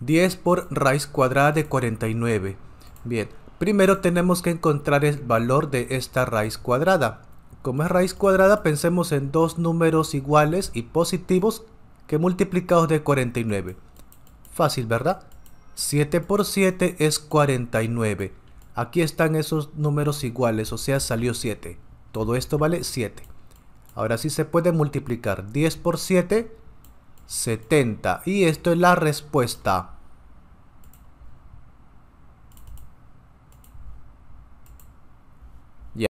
10 por raíz cuadrada de 49. Bien, primero tenemos que encontrar el valor de esta raíz cuadrada. Como es raíz cuadrada, pensemos en dos números iguales y positivos que multiplicados de 49. Fácil, ¿verdad? 7 por 7 es 49. Aquí están esos números iguales, o sea, salió 7. Todo esto vale 7. Ahora sí se puede multiplicar. 10 por 7 70. Y esto es la respuesta.